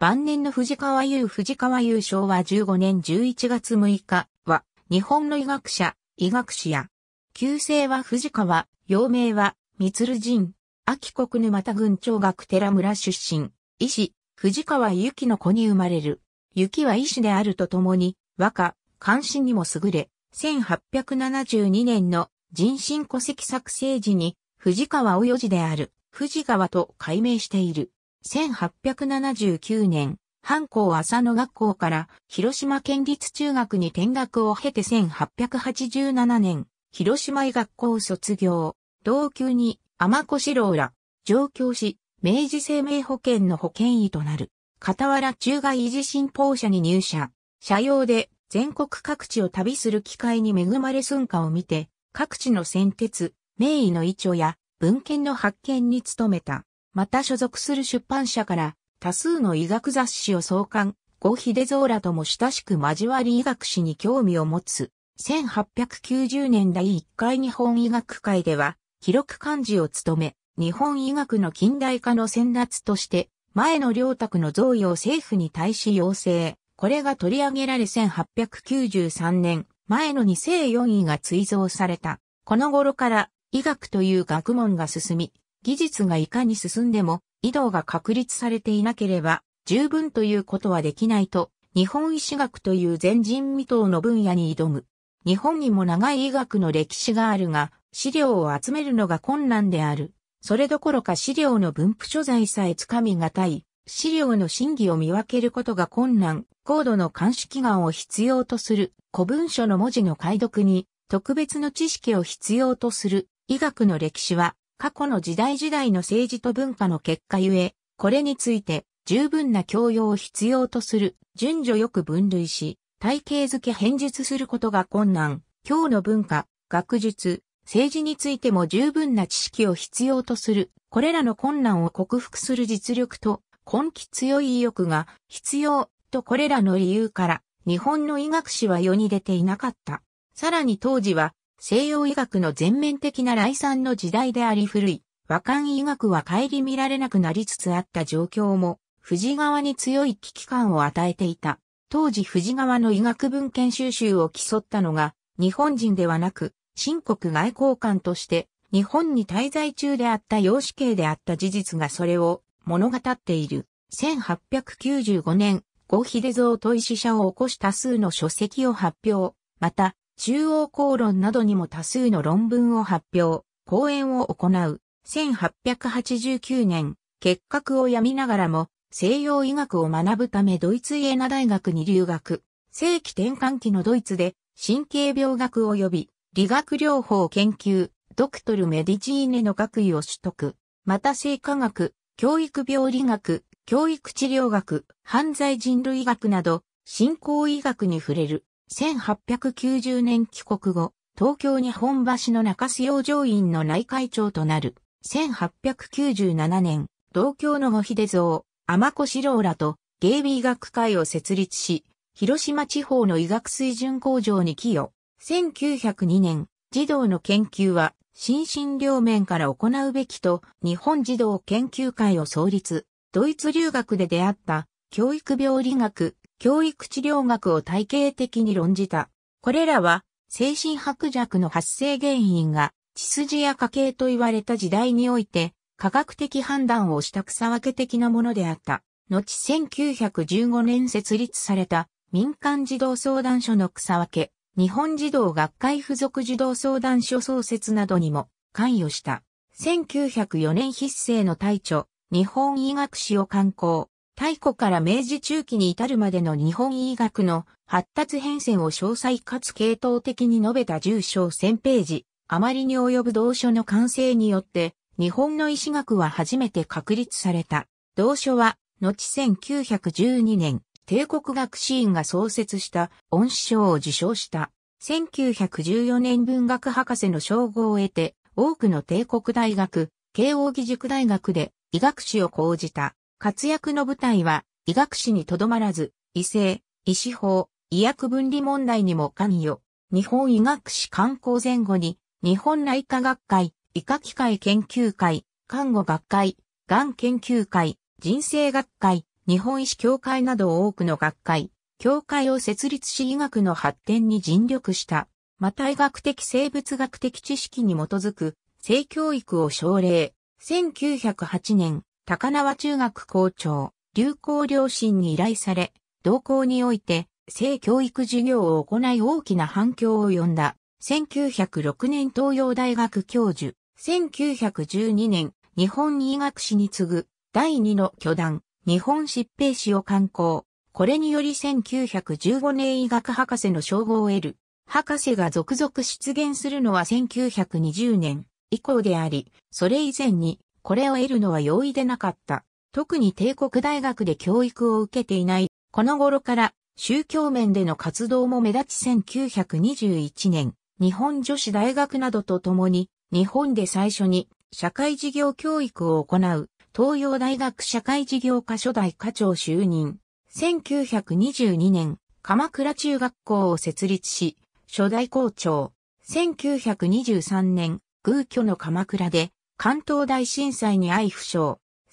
晩年の藤川優藤川優勝は15年11月6日は、日本の医学者、医学士や、旧姓は藤川、幼名は、三鶴神、秋国沼田郡長学寺村出身、医師、藤川幸の子に生まれる。幸は医師であるとともに、和歌、関心にも優れ、1872年の人身戸籍作成時に、藤川およじである、藤川と改名している。1879年、藩校浅野学校から広島県立中学に転学を経て1887年、広島医学校を卒業。同級に天越郎ら、上京し、明治生命保険の保険医となる。傍ら中外維持信奉者に入社。社用で全国各地を旅する機会に恵まれ寸歌を見て、各地の先鉄、名医の医長や文献の発見に努めた。また所属する出版社から多数の医学雑誌を創刊、ゴヒデゾーラとも親しく交わり医学史に興味を持つ。1890年第1回日本医学会では、記録幹事を務め、日本医学の近代化の先達として、前の領宅の贈与を政府に対し要請。これが取り上げられ1893年、前の2世4位が追贈された。この頃から医学という学問が進み、技術がいかに進んでも、移動が確立されていなければ、十分ということはできないと、日本医師学という前人未到の分野に挑む。日本にも長い医学の歴史があるが、資料を集めるのが困難である。それどころか資料の分布所在さえつかみがたい、資料の真偽を見分けることが困難、高度の監視機関を必要とする、古文書の文字の解読に、特別の知識を必要とする、医学の歴史は、過去の時代時代の政治と文化の結果ゆえ、これについて十分な教養を必要とする順序よく分類し、体系づけ変述することが困難、今日の文化、学術、政治についても十分な知識を必要とする、これらの困難を克服する実力と根気強い意欲が必要とこれらの理由から、日本の医学史は世に出ていなかった。さらに当時は西洋医学の全面的な来産の時代であり古い、和漢医学は顧みられなくなりつつあった状況も、藤川に強い危機感を与えていた。当時藤川の医学文献収集を競ったのが、日本人ではなく、新国外交官として、日本に滞在中であった養子系であった事実がそれを物語っている。1895年、合秀蔵と医師者を起こし多数の書籍を発表。また、中央公論などにも多数の論文を発表、講演を行う。1889年、結核を病みながらも、西洋医学を学ぶためドイツイエナ大学に留学。正規転換期のドイツで、神経病学及び理学療法研究、ドクトルメディチーネの学位を取得。また生化学、教育病理学、教育治療学、犯罪人類学など、進行医学に触れる。1890年帰国後、東京日本橋の中洲養生院の内会長となる。1897年、同郷の後秀蔵、天子四郎らとゲイビ医学会を設立し、広島地方の医学水準向上に寄与。1902年、児童の研究は心身両面から行うべきと日本児童研究会を創立。ドイツ留学で出会った教育病理学、教育治療学を体系的に論じた。これらは、精神薄弱の発生原因が、血筋や家系と言われた時代において、科学的判断をした草分け的なものであった。後1915年設立された民間児童相談所の草分け、日本児童学会附属児童相談所創設などにも関与した。1904年筆生の大著、日本医学史を刊行。太古から明治中期に至るまでの日本医学の発達変遷を詳細かつ系統的に述べた重症1000ページ、あまりに及ぶ同書の完成によって、日本の医師学は初めて確立された。同書は、後1912年、帝国学士院が創設した恩師賞を受賞した。1914年文学博士の称号を得て、多くの帝国大学、慶應義塾大学で医学士を講じた。活躍の舞台は、医学史にとどまらず、医政、医師法、医薬分離問題にも関与。日本医学史観光前後に、日本内科学会、医科機械研究会、看護学会、がん研究会、人生学会、日本医師協会など多くの学会、協会を設立し医学の発展に尽力した。また医学的生物学的知識に基づく性教育を奨励。1908年、高輪中学校長、流行両親に依頼され、同校において、性教育授業を行い大きな反響を呼んだ。1906年東洋大学教授、1912年日本医学史に次ぐ第二の巨団、日本疾病史を刊行。これにより1915年医学博士の称号を得る。博士が続々出現するのは1920年以降であり、それ以前にこれを得るのは容易でなかった。特に帝国大学で教育を受けていない、この頃から宗教面での活動も目立ち1921年、日本女子大学などと共に、日本で最初に社会事業教育を行う東洋大学社会事業科初代課長就任。1922年、鎌倉中学校を設立し、初代校長。1923年、偶居の鎌倉で関東大震災に相負傷。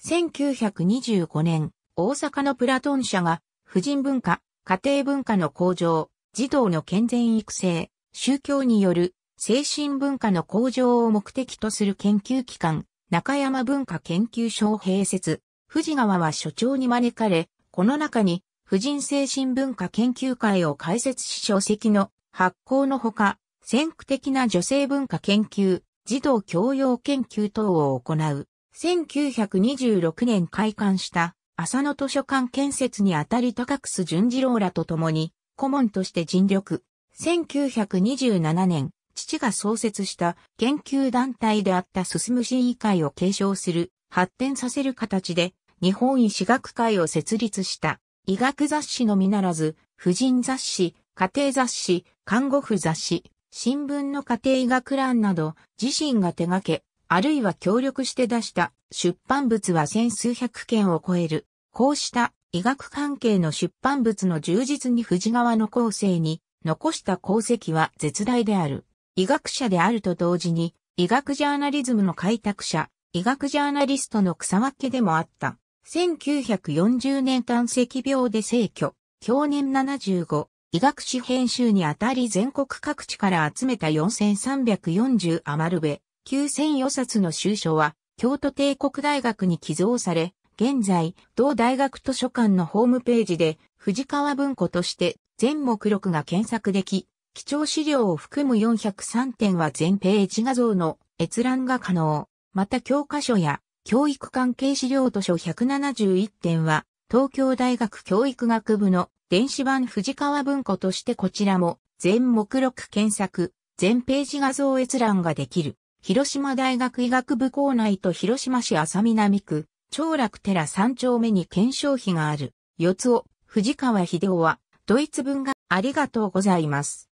1925年、大阪のプラトン社が、婦人文化、家庭文化の向上、児童の健全育成、宗教による精神文化の向上を目的とする研究機関、中山文化研究所を併設。富士川は所長に招かれ、この中に、婦人精神文化研究会を開設し書籍の発行のほか、先駆的な女性文化研究、児童教養研究等を行う。1926年開館した浅野図書館建設にあたり高楠淳次郎らと共に顧問として尽力。1927年、父が創設した研究団体であった進む審議会を継承する、発展させる形で日本医師学会を設立した。医学雑誌のみならず、婦人雑誌、家庭雑誌、看護婦雑誌、新聞の家庭医学欄など自身が手掛け、あるいは協力して出した出版物は千数百件を超える。こうした医学関係の出版物の充実に藤川の後世に残した功績は絶大である。医学者であると同時に、医学ジャーナリズムの開拓者、医学ジャーナリストの草分けでもあった。1940年間、石病で逝去、年75、医学誌編集にあたり全国各地から集めた4340余るべ、9000余冊の収書は、京都帝国大学に寄贈され、現在、同大学図書館のホームページで、藤川文庫として全目録が検索でき、貴重資料を含む403点は全ページ画像の閲覧が可能。また教科書や教育関係資料図書171点は東京大学教育学部の電子版藤川文庫としてこちらも全目録検索、全ページ画像閲覧ができる。広島大学医学部構内と広島市浅南区、長楽寺三丁目に検証費がある。四つを、藤川秀夫は、ドイツ文がありがとうございます。